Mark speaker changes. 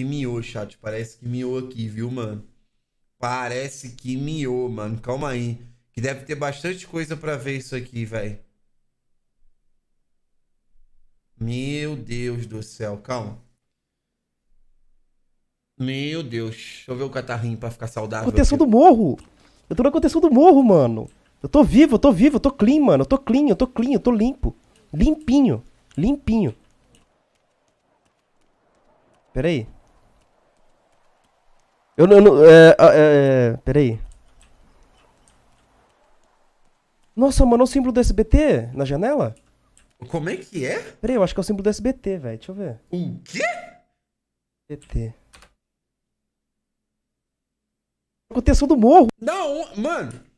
Speaker 1: que miou, chat. Parece que miou aqui, viu, mano? Parece que miou, mano. Calma aí. Que deve ter bastante coisa para ver isso aqui, velho. Meu Deus do céu, calma. Meu Deus. Deixa eu ver o catarrinho pra ficar saudável. aconteceu do
Speaker 2: morro. Eu tô na contenção do morro, mano. Eu tô vivo, eu tô vivo, eu tô clean, mano. Eu tô clean, eu tô clean, eu tô limpo. Limpinho. Limpinho. Pera aí. Eu não. É, é, é, peraí. Nossa, mano, é o símbolo do SBT na janela?
Speaker 1: Como é que é?
Speaker 2: Peraí, eu acho que é o símbolo do SBT, velho. Deixa eu ver. O quê? SBT. O do morro. Não, mano.